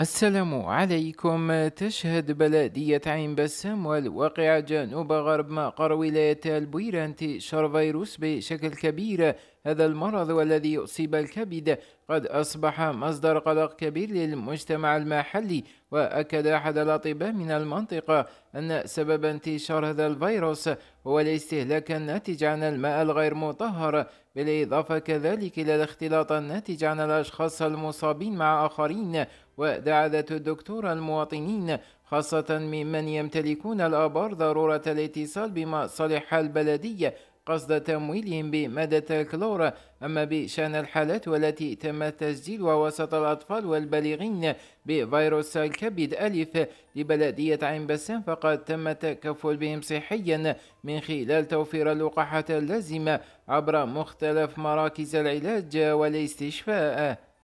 السلام عليكم تشهد بلدية عين بسام والواقعة جنوب غرب مقر ولاية البويرة انتشار فيروس بشكل كبير هذا المرض والذي يصيب الكبد قد أصبح مصدر قلق كبير للمجتمع المحلي وأكد أحد الأطباء من المنطقة أن سبب انتشار هذا الفيروس والاستهلاك الناتج عن الماء الغير مطهر بالإضافة كذلك إلى الاختلاط الناتج عن الأشخاص المصابين مع آخرين ودعت الدكتور المواطنين خاصة ممن يمتلكون الآبار ضرورة الاتصال بمصالح البلدية قصد تمويلهم بمادة الكلور أما بشأن الحالات والتي تم تسجيلها وسط الأطفال والبالغين بفيروس الكبد ألف لبلدية عين بسام فقد تم التكفل بهم صحيا من خلال توفير اللقاحات اللازمة عبر مختلف مراكز العلاج والاستشفاء